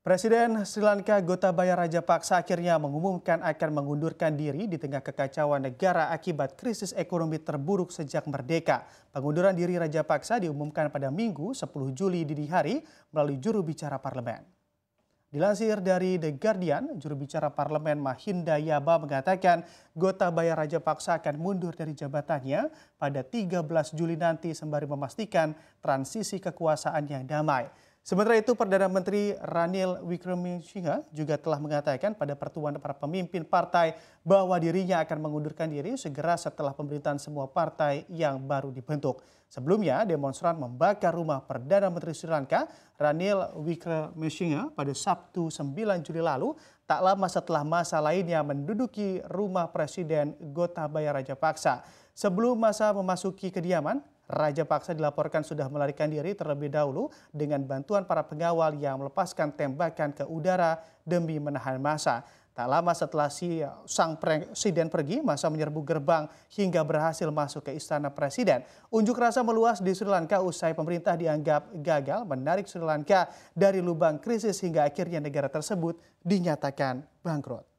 Presiden Sri Lanka Gotabaya Rajapaksa akhirnya mengumumkan akan mengundurkan diri di tengah kekacauan negara akibat krisis ekonomi terburuk sejak merdeka. Pengunduran diri Rajapaksa diumumkan pada Minggu 10 Juli dini hari melalui juru bicara parlemen. Dilansir dari The Guardian, juru bicara parlemen Mahinda Yaba mengatakan Gotabaya Rajapaksa akan mundur dari jabatannya pada 13 Juli nanti sembari memastikan transisi kekuasaan yang damai. Sementara itu, Perdana Menteri Ranil Wickremesinghe juga telah mengatakan pada pertemuan para pemimpin partai bahwa dirinya akan mengundurkan diri segera setelah pemerintahan semua partai yang baru dibentuk. Sebelumnya, demonstran membakar rumah Perdana Menteri Sri Lanka Ranil Wickremesinghe pada Sabtu 9 Juli lalu, tak lama setelah masa lainnya menduduki rumah Presiden Gotabaya Rajapaksa. Sebelum masa memasuki kediaman, Raja Paksa dilaporkan sudah melarikan diri terlebih dahulu dengan bantuan para pengawal yang melepaskan tembakan ke udara demi menahan massa. Tak lama setelah si sang presiden pergi, masa menyerbu gerbang hingga berhasil masuk ke istana presiden. Unjuk rasa meluas di Sri Lanka usai pemerintah dianggap gagal menarik Sri Lanka dari lubang krisis hingga akhirnya negara tersebut dinyatakan bangkrut.